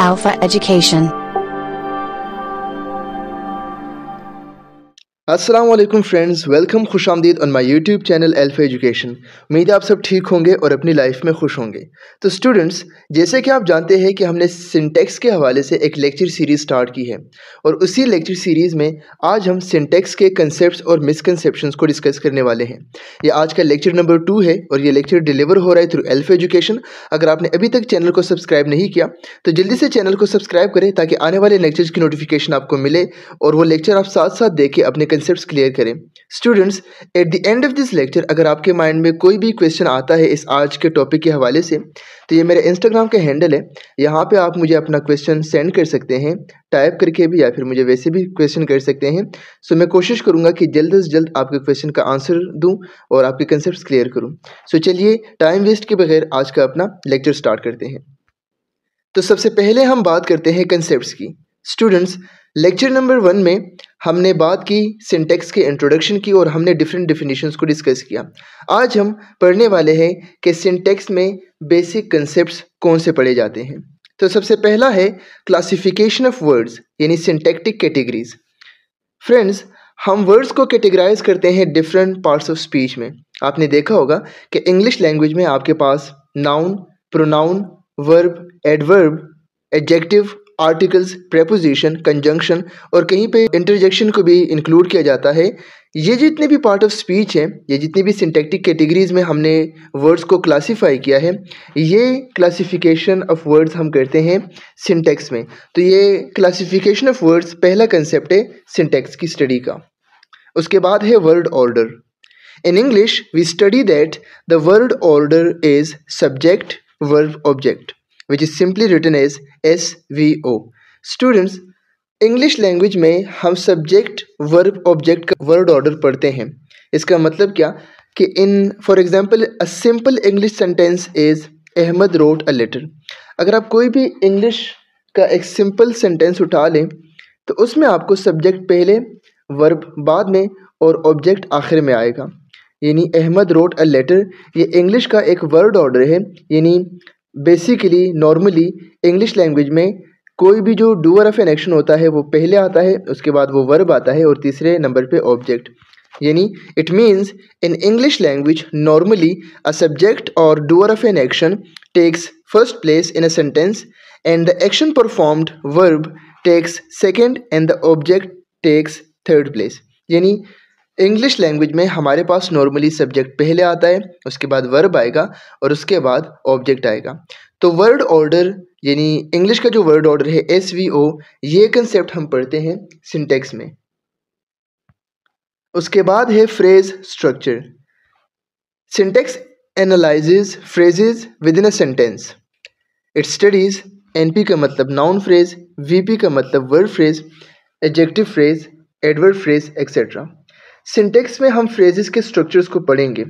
Alpha Education असलम friends welcome खुश आमदीद on my YouTube channel Alpha Education उम्मीद आप सब ठीक होंगे और अपनी लाइफ में खुश होंगे तो स्टूडेंट्स जैसे कि आप जानते हैं कि हमने सिंटेक्स के हवाले से एक लेक्चर सीरीज़ स्टार्ट की है और उसी लेक्चर सीरीज़ में आज हम सिंटेक्स के कंसेप्ट और मिसकनसेप्शन को डिस्कस करने वाले हैं ये आज का लेक्चर नंबर टू है और ये लेक्चर डिलीवर हो रहा है थ्रू एल्फ एजुकेशन अगर आपने अभी तक चैनल को सब्सक्राइब नहीं किया तो जल्दी से चैनल को सब्सक्राइब करें ताकि आने वाले लेक्चर्स की नोटिफिकेशन आपको मिले और वो लेक्चर आप साथ साथ देख के अपने कंसेप्ट क्लियर करें students at the end of this lecture अगर आपके माइंड में कोई भी क्वेश्चन आता है इस आज के टॉपिक के हवाले से तो ये मेरे इंस्टाग्राम का हैंडल है यहाँ पे आप मुझे अपना क्वेश्चन सेंड कर सकते हैं टाइप करके भी या फिर मुझे वैसे भी क्वेश्चन कर सकते हैं सो मैं कोशिश करूँगा कि जल्द अज जल्द आपके क्वेश्चन का आंसर दूँ और आपके कंसेप्ट क्लियर करूँ सो चलिए टाइम वेस्ट के बगैर आज का अपना लेक्चर स्टार्ट करते हैं तो सबसे पहले हम बात करते हैं कंसेप्ट की स्टूडेंट्स लेक्चर नंबर वन में हमने बात की सिंटेक्स के इंट्रोडक्शन की और हमने डिफरेंट डिफिनेशंस को डिस्कस किया आज हम पढ़ने वाले हैं कि सिंटेक्स में बेसिक कंसेप्ट्स कौन से पढ़े जाते हैं तो सबसे पहला है क्लासिफिकेशन ऑफ वर्ड्स यानी सिंटेक्टिक कैटेगरीज फ्रेंड्स हम वर्ड्स को कैटेगराइज करते हैं डिफरेंट पार्ट्स ऑफ स्पीच में आपने देखा होगा कि इंग्लिश लैंग्वेज में आपके पास noun pronoun verb adverb adjective articles preposition conjunction और कहीं पे इंटरजेक्शन को भी इंक्लूड किया जाता है ये जितने भी पार्ट ऑफ स्पीच हैं ये जितनी भी सिंटेक्टिक कैटेगरीज में हमने वर्ड्स को क्लासिफाई किया है ये क्लासिफिकेशन ऑफ वर्ड्स हम करते हैं सिंटेक्स में तो ये क्लासिफिकेशन ऑफ वर्ड्स पहला कंसेप्ट है सिंटेक्स की स्टडी का उसके बाद है word order in English we study that the word order is subject verb object which is simply written as S V O students English language में हम subject verb object का word order पढ़ते हैं इसका मतलब क्या कि in for example a simple English sentence is Ahmed wrote a letter अगर आप कोई भी इंग्लिश का एक सिंपल सेंटेंस उठा लें तो उसमें आपको सब्जेक्ट पहले वर्ब बाद में और ऑब्जेक्ट आखिर में आएगा यानी अहमद रोट अ लेटर ये इंग्लिश का एक वर्ड ऑर्डर है यानी बेसिकली नॉर्मली इंग्लिश लैंग्वेज में कोई भी जो डूअर ऑफ एन एक्शन होता है वो पहले आता है उसके बाद वो वर्ब आता है और तीसरे नंबर पे ऑब्जेक्ट यानी it means in English language normally a subject और doer of an action takes first place in a sentence and the action performed verb takes second and the object takes third place यानी English language में हमारे पास normally subject पहले आता है उसके बाद verb आएगा और उसके बाद ऑब्जेक्ट आएगा तो वर्ड ऑर्डर यानी इंग्लिश का जो वर्ड ऑर्डर है एस वी ओ ये कंसेप्ट हम पढ़ते हैं सिंटेक्स में उसके बाद है phrase structure syntax analyse phrases within a sentence it studies NP का मतलब नाउन फ्रेज वीपी का मतलब verb phrase adjective phrase adverb phrase etcetera syntax में हम फ्रेजेस के स्ट्रक्चर्स को पढ़ेंगे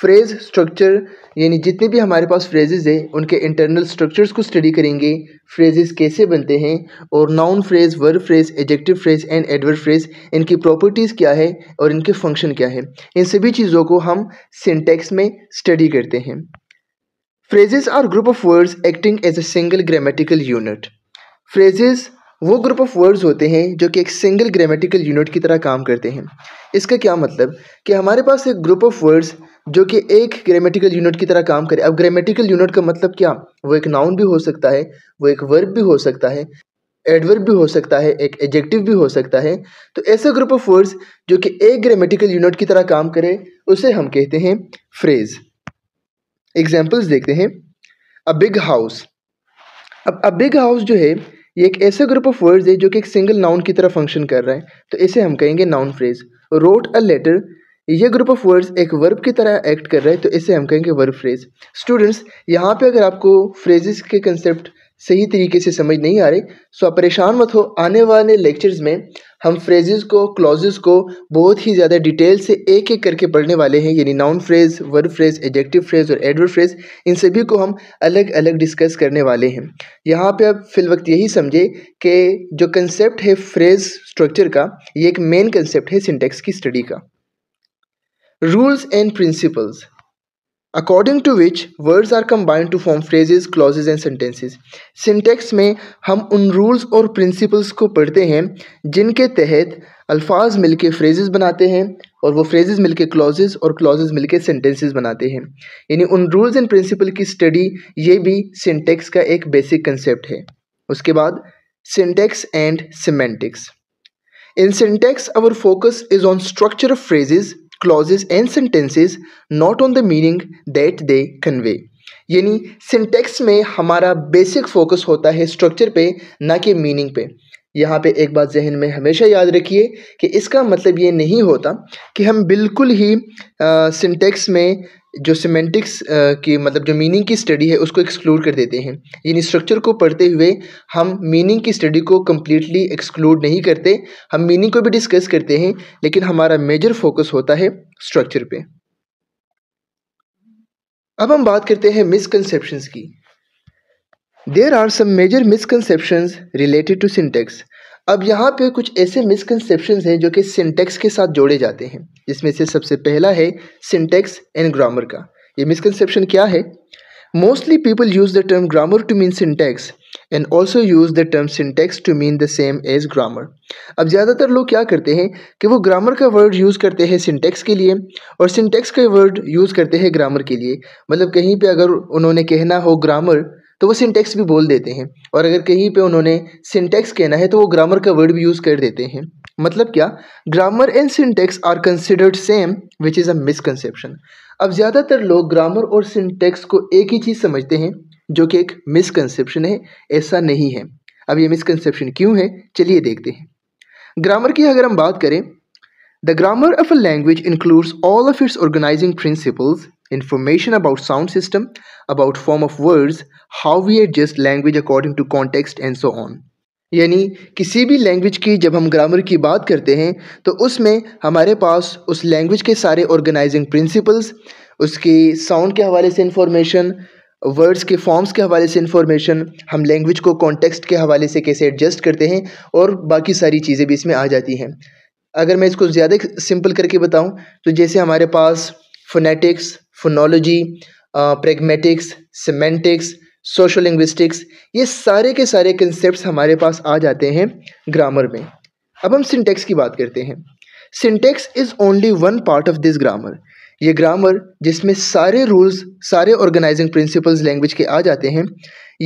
फ्रेज स्ट्रक्चर यानी जितने भी हमारे पास फ्रेजेस हैं उनके इंटरनल स्ट्रक्चर्स को स्टडी करेंगे फ्रेजेस कैसे बनते हैं और noun phrase verb phrase adjective phrase and adverb phrase इनकी प्रॉपर्टीज़ क्या है और इनके फंक्शन क्या है इन सभी चीज़ों को हम सिंटेक्स में स्टडी करते हैं phrases are group of words acting as a single grammatical unit phrases वो ग्रुप ऑफ वर्ड्स होते हैं जो कि एक सिंगल ग्रामेटिकल यूनिट की तरह काम करते हैं इसका क्या मतलब कि हमारे पास एक ग्रुप ऑफ वर्ड्स जो कि एक ग्रामेटिकल यूनिट की तरह काम करे अब ग्रामेटिकल यूनिट का मतलब क्या वो एक नाउन भी हो सकता है वो एक वर्ब भी हो सकता है एडवर्ब भी हो सकता है एक एडजेक्टिव भी हो सकता है तो ऐसे ग्रुप ऑफ वर्ड्स जो कि एक ग्रामेटिकल यूनिट की तरह काम करे उसे हम कहते हैं फ्रेज़ एग्जाम्पल्स देखते हैं अ बिग हाउस अब अ बिग हाउस जो है ये एक ऐसे ग्रुप ऑफ वर्ड्स है जो कि एक सिंगल नाउन की तरह फंक्शन कर रहा है तो इसे हम कहेंगे noun phrase wrote a letter ये ग्रुप ऑफ वर्ड्स एक वर्ब की तरह एक्ट कर रहा है तो इसे हम कहेंगे वर्ब फ्रेज स्टूडेंट्स यहाँ पे अगर आपको फ्रेजेस के कंसेप्ट सही तरीके से समझ नहीं आ रही सो आप परेशान मत हो आने वाले लेक्चर्स में हम फ्रेजेस को क्लॉजेस को बहुत ही ज़्यादा डिटेल से एक एक करके पढ़ने वाले हैं यानी noun phrase verb phrase adjective phrase और एडवर्ब फ्रेज इन सभी को हम अलग अलग डिस्कस करने वाले हैं यहाँ पे आप फिल वक्त यही समझे कि जो कंसेप्ट है फ्रेज स्ट्रक्चर का ये एक मेन कंसेप्ट है सिंटेक्स की स्टडी का rules and principles according to which words are combined to form phrases clauses and sentences syntax में हम उन रूल्स और प्रिंसिपल्स को पढ़ते हैं जिनके तहत अल्फाज मिलके फ्रेजेस बनाते हैं और वो फ्रेजेस मिलके क्लॉजेज और क्लॉजेज मिलके सेंटेंसेस बनाते हैं यानी उन रूल्स एंड प्रिंसिपल की स्टडी ये भी सिंटेक्स का एक बेसिक कंसेप्ट है उसके बाद syntax and semantics in syntax our focus is on structure of phrases clauses and sentences not on the meaning that they convey यानी सिंटेक्स में हमारा बेसिक फोकस होता है स्ट्रक्चर पे ना कि मीनिंग पे यहाँ पे एक बात जहन में हमेशा याद रखिए कि इसका मतलब ये नहीं होता कि हम बिल्कुल ही सिंटेक्स में जो सिमेंटिक्स की मतलब जो मीनिंग की स्टडी है उसको एक्सक्लूड कर देते हैं यानी स्ट्रक्चर को पढ़ते हुए हम मीनिंग की स्टडी को कम्प्लीटली एक्सक्लूड नहीं करते हम मीनिंग को भी डिस्कस करते हैं लेकिन हमारा मेजर फोकस होता है स्ट्रक्चर पे अब हम बात करते हैं मिसकनसेप्शंस की there are some major misconceptions related to syntax अब यहाँ पे कुछ ऐसे मिसकनसेप्शन हैं जो कि सिंटेक्स के साथ जोड़े जाते हैं जिसमें से सबसे पहला है सिंटेक्स एंड ग्रामर का ये मिसकनसेप्शन क्या है mostly people use the term grammar to mean syntax and also use the term syntax to mean the same as grammar अब ज़्यादातर लोग क्या करते हैं कि वो ग्रामर का वर्ड यूज़ करते हैं सिंटेक्स के लिए और सिंटेक्स का वर्ड यूज़ करते हैं ग्रामर के लिए मतलब कहीं पे अगर उन्होंने कहना हो ग्रामर तो वो सिंटेक्स भी बोल देते हैं और अगर कहीं पे उन्होंने सिंटेक्स कहना है तो वो ग्रामर का वर्ड भी यूज़ कर देते हैं मतलब क्या grammar and syntax are considered same which is a misconception अब ज़्यादातर लोग ग्रामर और सिंटेक्स को एक ही चीज़ समझते हैं जो कि एक मिसकनसेप्शन है ऐसा नहीं है अब ये मिसकनसेप्शन क्यों है चलिए देखते हैं ग्रामर की अगर हम बात करें the grammar of a language includes all of its organizing principles information about sound system, about form of words, how we adjust language according to context and so on. यानी किसी भी लैंग्वेज की जब हम ग्रामर की बात करते हैं तो उसमें हमारे पास उस लैंग्वेज के सारे ऑर्गेनाइजिंग प्रिंसिपल्स उसके साउंड के हवाले से इंफॉर्मेशन वर्ड्स के फॉर्म्स के हवाले से इंफॉर्मेशन हम लैंग्वेज को कॉन्टेक्स्ट के हवाले से कैसे एडजस्ट करते हैं और बाकी सारी चीज़ें भी इसमें आ जाती हैं अगर मैं इसको ज़्यादा सिंपल करके बताऊँ तो जैसे हमारे पास phonetics phonology pragmatics semantics social linguistics ये सारे के सारे कंसेप्ट हमारे पास आ जाते हैं ग्रामर में अब हम सिंटेक्स की बात करते हैं syntax is only one part of this grammar ये ग्रामर जिसमें सारे रूल्स सारे ऑर्गेनाइजिंग प्रिंसिपल्स लैंग्वेज के आ जाते हैं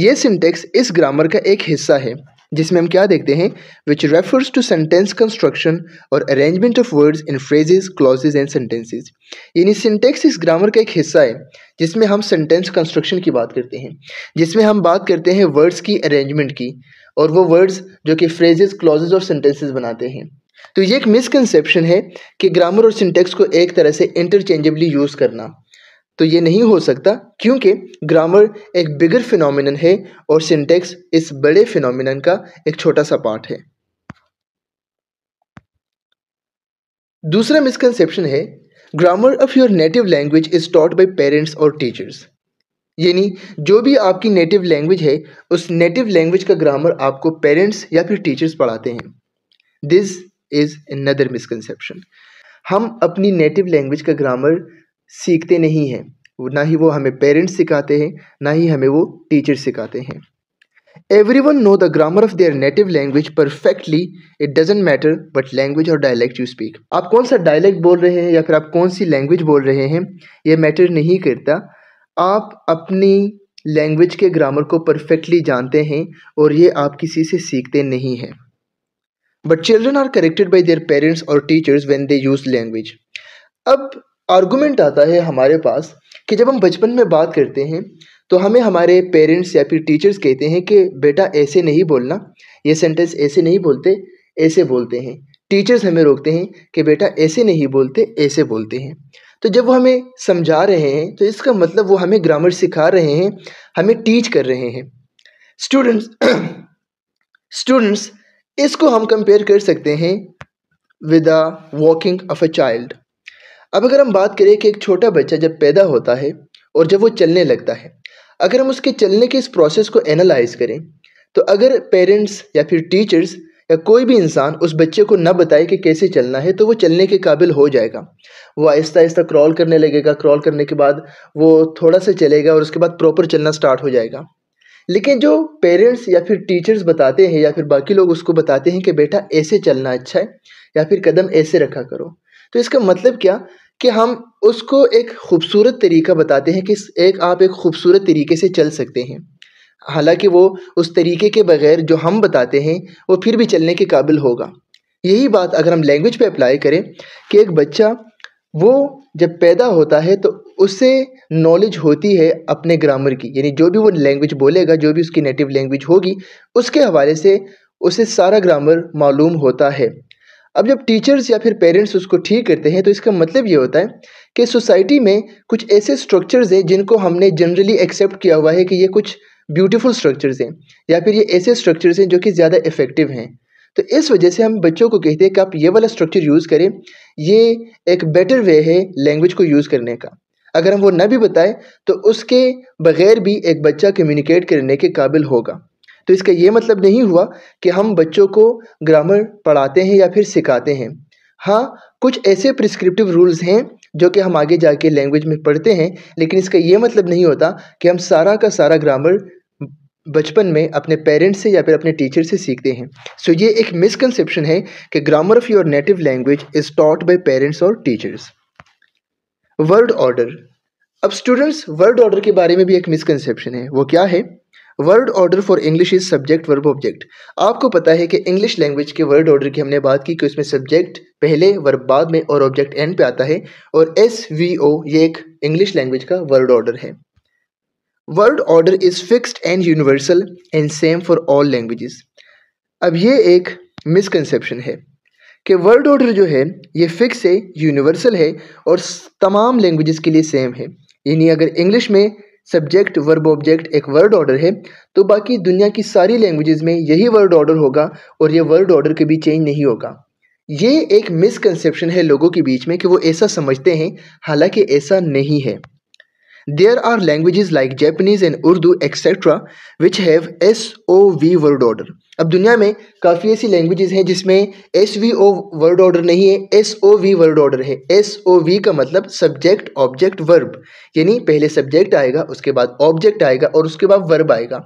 ये सिंटेक्स इस ग्रामर का एक हिस्सा है जिसमें हम क्या देखते हैं which refers to sentence construction और arrangement of words in phrases clauses and sentences यानी सिंटेक्स इस ग्रामर का एक हिस्सा है जिसमें हम सेंटेंस कंस्ट्रक्शन की बात करते हैं जिसमें हम बात करते हैं वर्ड्स की अरेंजमेंट की और वो वर्ड्स जो कि फ्रेजेस क्लॉजेज और सेंटेंसेज बनाते हैं तो ये एक मिसकनसेप्शन है कि ग्रामर और सिंटेक्स को एक तरह से इंटरचेंजेबली यूज़ करना तो ये नहीं हो सकता क्योंकि ग्रामर एक बिगर फिनोमिन है और सिंटेक्स इस बड़े फिनोमिन का एक छोटा सा पार्ट है दूसरा मिसकनसेप्शन है grammar of your native language is taught by parents और टीचर्स यानी जो भी आपकी नेटिव लैंग्वेज है उस नेटिव लैंग्वेज का ग्रामर आपको पेरेंट्स या फिर टीचर्स पढ़ाते हैं दिस इज़ अनदर मिसकनसेप्शन हम अपनी नेटिव लैंग्वेज का ग्रामर सीखते नहीं हैं ना ही वो हमें पेरेंट्स सिखाते हैं ना ही हमें वो टीचर सिखाते हैं everyone know the grammar of their native language perfectly it doesn't matter but language और डायलैक्ट यू स्पीक आप कौन सा डायलैक्ट बोल रहे हैं या फिर आप कौन सी लैंग्वेज बोल रहे हैं ये मैटर नहीं करता आप अपनी लैंग्वेज के ग्रामर को परफेक्टली जानते हैं और ये आप किसी से सीखते नहीं हैं but children are corrected by their parents और teachers when they use language अब आर्गूमेंट आता है हमारे पास कि जब हम बचपन में बात करते हैं तो हमें हमारे पेरेंट्स या फिर टीचर्स कहते हैं कि बेटा ऐसे नहीं बोलना ये सेंटेंस ऐसे नहीं बोलते ऐसे बोलते हैं टीचर्स हमें रोकते हैं कि बेटा ऐसे नहीं बोलते ऐसे बोलते हैं तो जब वो हमें समझा रहे हैं तो इसका मतलब वो हमें ग्रामर सिखा रहे हैं हमें टीच कर रहे हैं स्टूडेंट्स स्टूडेंट्स इसको हम कंपेयर कर सकते हैं with the walking of a child अब अगर हम बात करें कि एक छोटा बच्चा जब पैदा होता है और जब वो चलने लगता है अगर हम उसके चलने के इस प्रोसेस को एनालाइज करें तो अगर पेरेंट्स या फिर टीचर्स या कोई भी इंसान उस बच्चे को न बताए कि कैसे चलना है तो वो चलने के काबिल हो जाएगा वो आहिस्ता आहिस्ता क्रॉल करने लगेगा क्रॉल करने के बाद वो थोड़ा सा चलेगा और उसके बाद प्रॉपर चलना स्टार्ट हो जाएगा लेकिन जो पेरेंट्स या फिर टीचर्स बताते हैं या फिर बाकी लोग उसको बताते हैं कि बेटा ऐसे चलना अच्छा है या फिर कदम ऐसे रखा करो तो इसका मतलब क्या कि हम उसको एक खूबसूरत तरीका बताते हैं कि एक आप एक खूबसूरत तरीके से चल सकते हैं हालांकि वो उस तरीके के बगैर जो हम बताते हैं वो फिर भी चलने के काबिल होगा यही बात अगर हम लैंग्वेज पे अप्लाई करें कि एक बच्चा वो जब पैदा होता है तो उसे नॉलेज होती है अपने ग्रामर की यानी जो भी वो लैंग्वेज बोलेगा जो भी उसकी नेटिव लैंग्वेज होगी उसके हवाले से उसे सारा ग्रामर मालूम होता है अब जब टीचर्स या फिर पेरेंट्स उसको ठीक करते हैं तो इसका मतलब ये होता है कि सोसाइटी में कुछ ऐसे स्ट्रक्चर्स हैं जिनको हमने जनरली एक्सेप्ट किया हुआ है कि ये कुछ ब्यूटीफुल स्ट्रक्चर्स हैं या फिर ये ऐसे स्ट्रक्चर्स हैं जो कि ज़्यादा इफ़ेक्टिव हैं तो इस वजह से हम बच्चों को कहते हैं कि आप ये वाला स्ट्रक्चर यूज़ करें ये एक बेटर वे है लैंग्वेज को यूज़ करने का अगर हम वो ना भी बताएं तो उसके बगैर भी एक बच्चा कम्युनिकेट करने के काबिल होगा तो इसका ये मतलब नहीं हुआ कि हम बच्चों को ग्रामर पढ़ाते हैं या फिर सिखाते हैं हाँ कुछ ऐसे प्रिस्क्रिप्टिव रूल्स हैं जो कि हम आगे जाके लैंग्वेज में पढ़ते हैं लेकिन इसका ये मतलब नहीं होता कि हम सारा का सारा ग्रामर बचपन में अपने पेरेंट्स से या फिर अपने टीचर से सीखते हैं सो so, ये एक मिसकंसेप्शन है कि grammar of your native language is taught by parents और टीचर्स वर्ड ऑर्डर अब स्टूडेंट्स वर्ड ऑर्डर के बारे में भी एक मिसकंसेप्शन है वो क्या है word order for English is subject verb object आपको पता है कि इंग्लिश लैंग्वेज के वर्ड ऑर्डर की हमने बात की कि उसमें सब्जेक्ट पहले वर्ब बाद में और ऑब्जेक्ट एंड पे आता है और एस वी ओ ये एक इंग्लिश लैंग्वेज का वर्ड ऑर्डर है word order is fixed and universal and same for all languages अब ये एक मिसकनसेप्शन है कि वर्ड ऑर्डर जो है ये फिक्स है यूनिवर्सल है और तमाम लैंग्वेजेस के लिए सेम है यानी अगर इंग्लिश में सब्जेक्ट वर्ब ऑब्जेक्ट एक वर्ड ऑर्डर है तो बाकी दुनिया की सारी लैंग्वेजेस में यही वर्ड ऑर्डर होगा और ये वर्ड ऑर्डर कभी चेंज नहीं होगा ये एक मिसकनसेप्शन है लोगों के बीच में कि वो ऐसा समझते हैं हालांकि ऐसा नहीं है there are languages like Japanese and Urdu etcetera which have S O V word order अब दुनिया में काफ़ी ऐसी लैंग्वेजेस हैं जिसमें S V O word order नहीं है S O V word order है एस ओ वी का मतलब सब्जेक्ट ऑब्जेक्ट वर्ब यानी पहले सब्जेक्ट आएगा उसके बाद ऑब्जेक्ट आएगा और उसके बाद वर्ब आएगा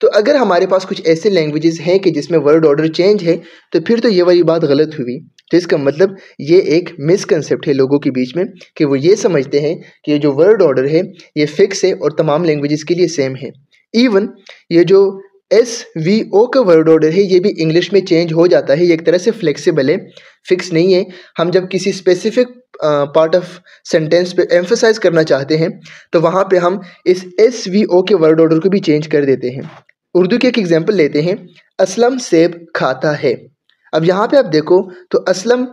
तो अगर हमारे पास कुछ ऐसे लैंग्वेजेस हैं कि जिसमें वर्ड ऑर्डर चेंज है तो फिर तो ये वाली बात गलत हुई तो इसका मतलब ये एक मिसकनसेप्ट है लोगों के बीच में कि वो ये समझते हैं कि ये जो वर्ड ऑर्डर है ये फिक्स है और तमाम लैंग्वेजेस के लिए सेम है इवन ये जो एस वी ओ का वर्ड ऑर्डर है ये भी इंग्लिश में चेंज हो जाता है ये एक तरह से फ्लेक्सिबल है फिक्स नहीं है हम जब किसी स्पेसिफिक पार्ट ऑफ सेंटेंस पे एम्फोसाइज करना चाहते हैं तो वहाँ पे हम इस एस वी ओ के वर्ड ऑर्डर को भी चेंज कर देते हैं उर्दू के एक एग्जाम्पल लेते हैं असलम सेब खाता है अब यहाँ पे आप देखो तो असलम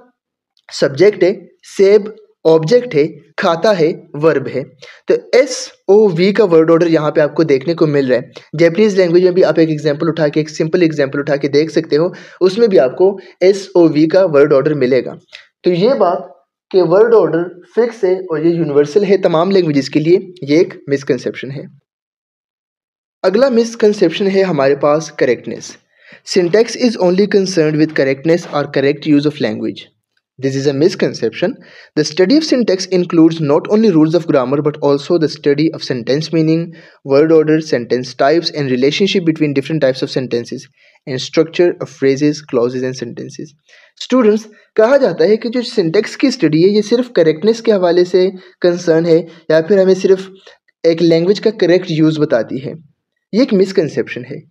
सब्जेक्ट है सेब ऑब्जेक्ट है खाता है वर्ब है तो एस ओ वी का वर्ड ऑर्डर यहाँ पे आपको देखने को मिल रहा है जैपनीज़ लैंग्वेज में भी आप एक एग्जाम्पल उठा के एक सिंपल एग्जाम्पल उठा के देख सकते हो उसमें भी आपको एस ओ वी का वर्ड ऑर्डर मिलेगा तो ये बात कि वर्ड ऑर्डर फिक्स है और ये यूनिवर्सल है तमाम लैंग्वेज के लिए ये एक मिसकनसेप्शन है अगला मिसकनसेप्शन है हमारे पास correctness syntax is only concern with correctness और correct use of language This is a misconception. The study of syntax includes not only rules of grammar but also the study of sentence meaning, word order, sentence types, and relationship between different types of sentences and structure of phrases, clauses and sentences. Students, कहा जाता है कि जो syntax की study है ये सिर्फ correctness के हवाले से concern है या फिर हमें सिर्फ एक language का correct use बताती है ये एक misconception है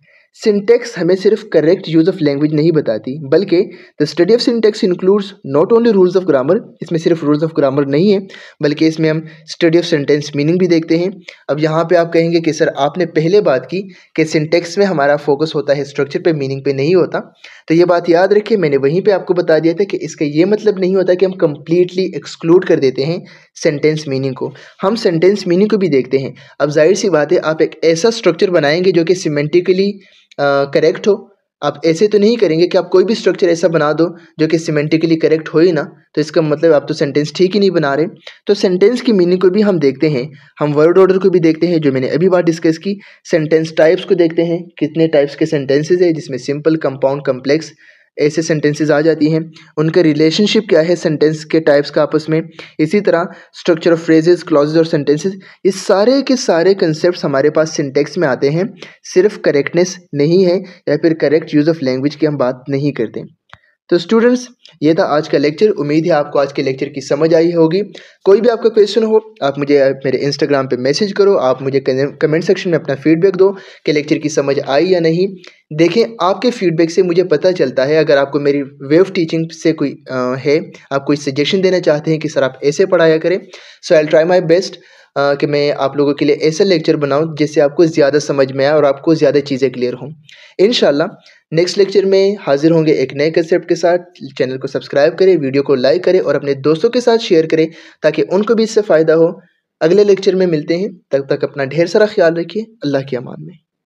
सिंटेक्स हमें सिर्फ करेक्ट यूज़ ऑफ लैंग्वेज नहीं बताती बल्कि the study of syntax includes not only rules of grammar इसमें सिर्फ रूल्स ऑफ ग्रामर नहीं है बल्कि इसमें हम स्टडी ऑफ सेंटेंस मीनिंग भी देखते हैं अब यहाँ पे आप कहेंगे कि सर आपने पहले बात की कि सिंटेक्स में हमारा फोकस होता है स्ट्रक्चर पे मीनिंग पे नहीं होता तो ये बात याद रखिए मैंने वहीं पर आपको बता दिया था कि इसका ये मतलब नहीं होता कि हम कम्प्लीटली एक्सक्लूड कर देते हैं सेंटेंस मीनिंग को हम सेंटेंस मीनिंग को भी देखते हैं अब जाहिर सी बात है आप एक ऐसा स्ट्रक्चर बनाएंगे जो कि सीमेंटिकली करेक्ट हो आप ऐसे तो नहीं करेंगे कि आप कोई भी स्ट्रक्चर ऐसा बना दो जो कि सीमेंटिकली करेक्ट हो ही ना तो इसका मतलब आप तो सेंटेंस ठीक ही नहीं बना रहे तो सेंटेंस की मीनिंग को भी हम देखते हैं हम वर्ड ऑर्डर को भी देखते हैं जो मैंने अभी बात डिस्कस की सेंटेंस टाइप्स को देखते हैं कितने टाइप्स के सेंटेंसेज है जिसमें सिंपल कंपाउंड कम्प्लेक्स ऐसे सेंटेंसेस आ जाती हैं उनके रिलेशनशिप क्या है सेंटेंस के टाइप्स का आपस में इसी तरह स्ट्रक्चर ऑफ फ्रेजेस क्लॉजेज और सेंटेंसेस ये सारे के सारे कंसेप्ट हमारे पास सिंटेक्स में आते हैं सिर्फ करेक्टनेस नहीं है या फिर करेक्ट यूज़ ऑफ लैंग्वेज की हम बात नहीं करते तो स्टूडेंट्स ये था आज का लेक्चर उम्मीद है आपको आज के लेक्चर की समझ आई होगी कोई भी आपका क्वेश्चन हो आप मुझे मेरे इंस्टाग्राम पे मैसेज करो आप मुझे कमेंट सेक्शन में अपना फीडबैक दो कि लेक्चर की समझ आई या नहीं देखें आपके फीडबैक से मुझे पता चलता है अगर आपको मेरी वे ऑफ टीचिंग से कोई आ, है आप कोई सजेशन देना चाहते हैं कि सर आप ऐसे पढ़ाया करें सो आई ट्राई माई बेस्ट कि मैं आप लोगों के लिए ऐसा लेक्चर बनाऊँ जिससे आपको ज़्यादा समझ में आए और आपको ज़्यादा चीज़ें क्लियर हों इन नेक्स्ट लेक्चर में हाजिर होंगे एक नए कंसेप्ट के साथ चैनल को सब्सक्राइब करें वीडियो को लाइक करें और अपने दोस्तों के साथ शेयर करें ताकि उनको भी इससे फ़ायदा हो अगले लेक्चर में मिलते हैं तब तक अपना ढेर सारा ख्याल रखिए अल्लाह के अमान में